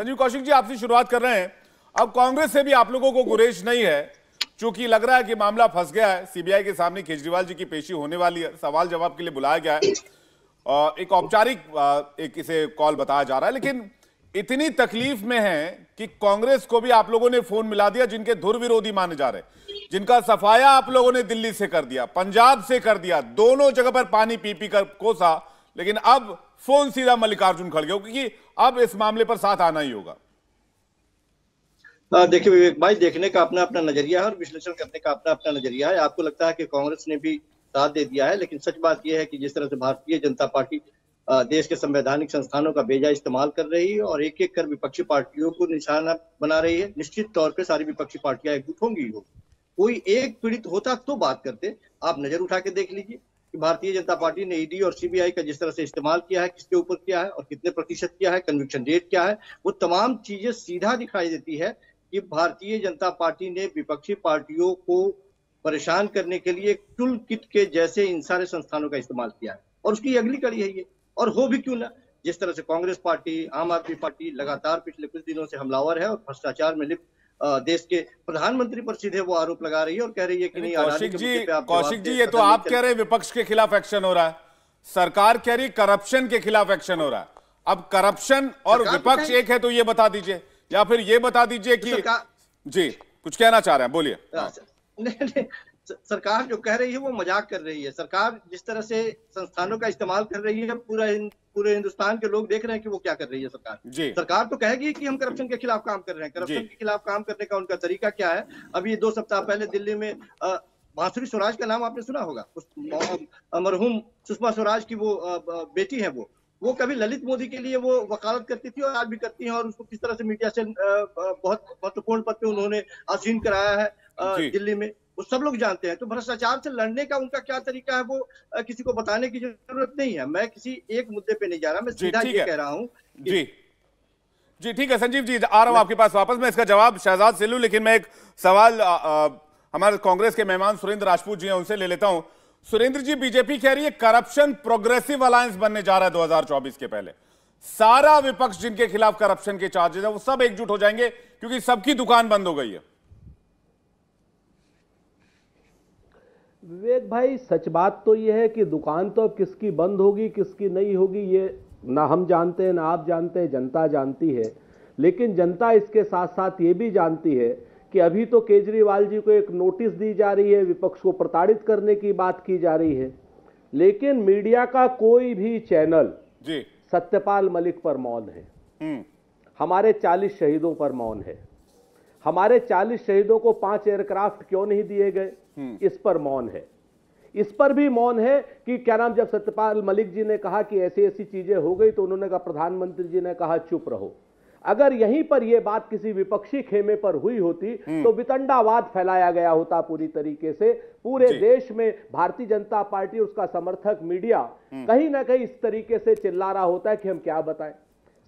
संजीव कौशिक जी आपसे शुरुआत कर रहे हैं अब कांग्रेस से भी आप लोगों को गुरेज नहीं है चूंकि लग रहा है कि मामला फंस गया है सीबीआई के सामने केजरीवाल जी की पेशी होने वाली है सवाल जवाब के लिए बुलाया गया है और एक औपचारिक एक इसे कॉल बताया जा रहा है लेकिन इतनी तकलीफ में है कि कांग्रेस को भी आप लोगों ने फोन मिला दिया जिनके धुर विरोधी माने जा रहे जिनका सफाया आप लोगों ने दिल्ली से कर दिया पंजाब से कर दिया दोनों जगह पर पानी पी पी कर कोसा लेकिन अब फोन सीधा मल्लिकार्जुन खड़गे क्योंकि अब इस मामले पर साथ आना ही होगा देखिए विवेक भाई देखने का अपना अपना नजरिया है और विश्लेषण करने का अपना अपना नजरिया है आपको लगता है कि कांग्रेस ने भी साथ दे दिया है लेकिन सच बात यह है कि जिस तरह से भारतीय जनता पार्टी देश के संवैधानिक संस्थानों का बेजा इस्तेमाल कर रही है और एक एक कर विपक्षी पार्टियों को निशाना बना रही है निश्चित तौर पर सारी विपक्षी पार्टियां एकजुट होंगी हो कोई एक पीड़ित होता तो बात करते आप नजर उठा के देख लीजिए कि भारतीय जनता पार्टी ने ईडी e और सीबीआई का जिस तरह से इस्तेमाल किया है किसके ऊपर किया है और कितने प्रतिशत किया है कन्विक्शन रेट क्या है वो तमाम चीजें सीधा दिखाई देती है कि भारतीय जनता पार्टी ने विपक्षी पार्टियों को परेशान करने के लिए टुल किट के जैसे इन सारे संस्थानों का इस्तेमाल किया है और उसकी अगली कड़ी है ये और हो भी क्यों ना जिस तरह से कांग्रेस पार्टी आम आदमी पार्टी लगातार पिछले कुछ दिनों से हमलावर है और भ्रष्टाचार में लिप्त देश के प्रधानमंत्री पर सीधे वो आरोप लगा रही है और कह रही है कि नहीं कौशिक जी कौशिक जी ये तो आप कह रहे हैं विपक्ष के खिलाफ एक्शन हो रहा है सरकार कह रही करप्शन के खिलाफ एक्शन हो रहा है अब करप्शन और विपक्ष एक है तो ये बता दीजिए या फिर ये बता दीजिए कि जी कुछ कहना चाह रहे हैं बोलिए अच्छा, सरकार जो कह रही है वो मजाक कर रही है सरकार जिस तरह से संस्थानों का इस्तेमाल कर रही है पूरा पूरे हिंदुस्तान के लोग देख रहे हैं कि वो क्या कर रही है सरकार सरकार तो कहेगी कि हम करप्शन के खिलाफ काम कर रहे हैं करप्शन के खिलाफ काम करने का उनका तरीका क्या है अभी दो सप्ताह पहले दिल्ली में बांसुरी स्वराज का नाम आपने सुना होगा उस मरहूम सुषमा स्वराज की वो बेटी है वो वो कभी ललित मोदी के लिए वो वकालत करती थी और आज भी करती है और उसको किस तरह से मीडिया से बहुत महत्वपूर्ण पद पे उन्होंने आसीन कराया है दिल्ली में वो सब लोग जानते हैं तो भ्रष्टाचार से लड़ने का उनका क्या तरीका है वो किसी को बताने की जरूरत नहीं है मैं किसी एक मुद्दे पे नहीं जा रहा मैं सीधा ये कह रहा हूँ जी ठीक है संजीव जी आ रहा हूँ आपके पास वापस मैं इसका जवाब शहजाद से लू लेकिन मैं एक सवाल हमारे कांग्रेस के मेहमान सुरेंद्र राजपूत जी हैं उनसे ले लेता हूँ सुरेंद्र जी बीजेपी कह रही है करप्शन प्रोग्रेसिव अलायंस बनने जा रहा है 2024 के पहले सारा विपक्ष जिनके खिलाफ करप्शन के चार्जेस है वो सब एकजुट हो जाएंगे क्योंकि सबकी दुकान बंद हो गई है विवेक भाई सच बात तो ये है कि दुकान तो अब किसकी बंद होगी किसकी नहीं होगी ये ना हम जानते हैं ना आप जानते हैं जनता जानती है लेकिन जनता इसके साथ साथ ये भी जानती है कि अभी तो केजरीवाल जी को एक नोटिस दी जा रही है विपक्ष को प्रताड़ित करने की बात की जा रही है लेकिन मीडिया का कोई भी चैनल जी सत्यपाल मलिक पर मौन है हम्म। हमारे 40 शहीदों पर मौन है हमारे 40 शहीदों को पांच एयरक्राफ्ट क्यों नहीं दिए गए हम्म। इस पर मौन है इस पर भी मौन है कि क्या नाम जब सत्यपाल मलिक जी ने कहा कि ऐसी ऐसी चीजें हो गई तो उन्होंने कहा प्रधानमंत्री जी ने कहा चुप रहो अगर यहीं पर यह बात किसी विपक्षी खेमे पर हुई होती हम्म। तो वितंडावाद फैलाया गया होता पूरी तरीके से पूरे देश में भारतीय जनता पार्टी उसका समर्थक मीडिया हम्म। कहीं ना कहीं इस तरीके से चिल्ला रहा होता है कि हम क्या बताएं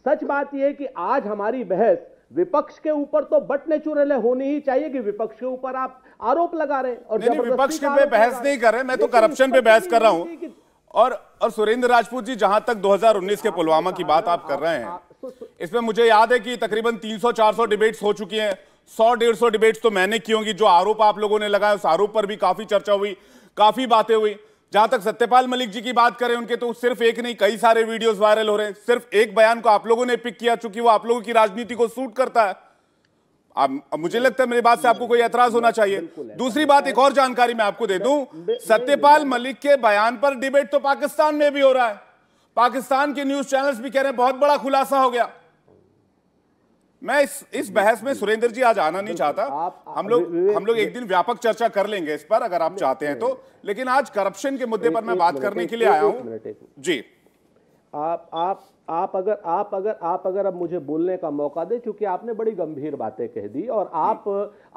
सच बात यह है कि आज हमारी बहस विपक्ष के ऊपर तो बटने चुरेले होनी ही चाहिए कि विपक्ष के ऊपर आप आरोप लगा रहे और नहीं, नहीं विपक्ष पे बहस नहीं कर रहे मैं तो करप्शन पे बहस कर रहा हूँ और और सुरेंद्र राजपूत जी जहां तक 2019 के पुलवामा की बात आप कर रहे हैं इसमें मुझे याद है कि तकरीबन 300-400 डिबेट्स हो चुकी हैं 100 सौ डिबेट्स तो मैंने की होंगी जो आरोप आप लोगों ने लगाया उस आरोप पर भी काफी चर्चा हुई काफी बातें हुई जहां तक सत्यपाल मलिक जी की बात करें उनके तो सिर्फ एक नहीं कई सारे वीडियोस वायरल हो रहे हैं सिर्फ एक बयान को आप लोगों ने पिक किया चूंकि वो आप लोगों की राजनीति को सूट करता है आ, मुझे लगता है मेरी बात से आपको कोई एतराज होना चाहिए दूसरी बात एक और जानकारी मैं आपको दे दू सत्यपाल मलिक के बयान पर डिबेट तो पाकिस्तान में भी हो रहा है पाकिस्तान के न्यूज चैनल्स भी कह रहे हैं बहुत बड़ा खुलासा हो गया मैं इस इस बहस में सुरेंद्र जी आज आना नहीं चाहता आप, हम लोग हम लोग एक दिन व्यापक चर्चा कर लेंगे इस पर अगर आप चाहते हैं तो लेकिन आज करप्शन के मुद्दे पर मैं बात करने के लिए आया हूँ जी आप आप आप अगर आप अगर आप अगर अब मुझे बोलने का मौका दें क्योंकि आपने बड़ी गंभीर बातें कह दी और आप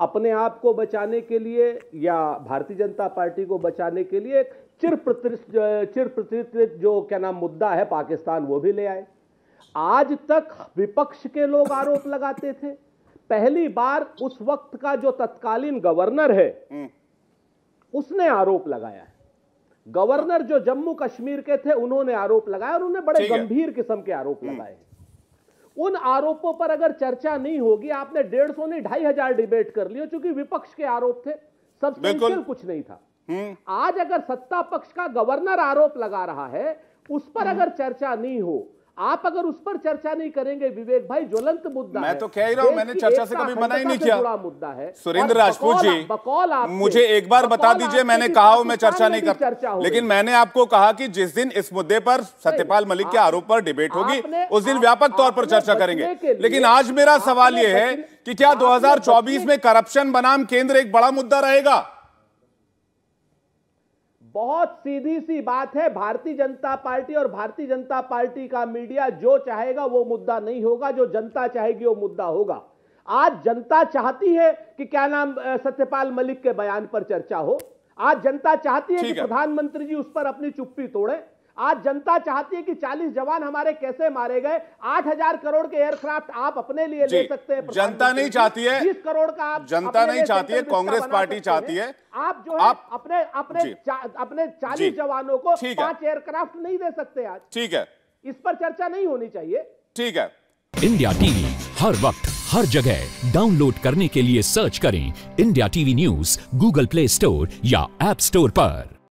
अपने आप को बचाने के लिए या भारतीय जनता पार्टी को बचाने के लिए चिर प्रतिष्ठित चिर प्रतिष्ठित जो क्या नाम मुद्दा है पाकिस्तान वो भी ले आए आज तक विपक्ष के लोग आरोप लगाते थे पहली बार उस वक्त का जो तत्कालीन गवर्नर है हम्म। उसने आरोप लगाया है गवर्नर जो जम्मू कश्मीर के थे उन्होंने आरोप लगाया और उन्होंने बड़े गंभीर किस्म के आरोप हम्म। लगाए उन आरोपों पर अगर चर्चा नहीं होगी आपने डेढ़ सौ नहीं ढाई हजार डिबेट कर लियो क्योंकि विपक्ष के आरोप थे सब्सटेंशियल कुछ नहीं था हम्म। आज अगर सत्ता पक्ष का गवर्नर आरोप लगा रहा है उस पर अगर चर्चा नहीं हो आप अगर उस पर चर्चा नहीं करेंगे विवेक भाई ज्वलंत मुद्दा मैं तो कह ही रहा हूं मैंने चर्चा से कभी मना ही नहीं किया मुद्दा है सुरेंद्र राजपूत जी बकौल आप मुझे एक बार बता दीजिए मैंने कहा मैं चर्चा नहीं करता लेकिन मैंने आपको कहा कि जिस दिन इस मुद्दे पर सत्यपाल मलिक के आरोप पर डिबेट होगी उस दिन व्यापक तौर पर चर्चा करेंगे लेकिन आज मेरा सवाल यह है कि क्या 2024 में करप्शन बनाम केंद्र एक बड़ा मुद्दा रहेगा बहुत सीधी सी बात है भारतीय जनता पार्टी और भारतीय जनता पार्टी का मीडिया जो चाहेगा वो मुद्दा नहीं होगा जो जनता चाहेगी वो मुद्दा होगा आज जनता चाहती है कि क्या नाम सत्यपाल मलिक के बयान पर चर्चा हो आज जनता चाहती है कि प्रधानमंत्री जी उस पर अपनी चुप्पी तोड़े आज जनता चाहती है कि चालीस जवान हमारे कैसे मारे गए आठ हजार करोड़ के एयरक्राफ्ट आप अपने लिए ले सकते हैं जनता नहीं चाहती है बीस करोड़ का आप जनता नहीं चाहती है कांग्रेस पार्टी चाहती है आप जो है अपने अपने अपने चालीस जवानों को पांच एयरक्राफ्ट नहीं दे सकते आज ठीक है इस पर चर्चा नहीं होनी चाहिए ठीक है इंडिया टीवी हर वक्त हर जगह डाउनलोड करने के लिए सर्च करें India TV news Google play store या एप स्टोर पर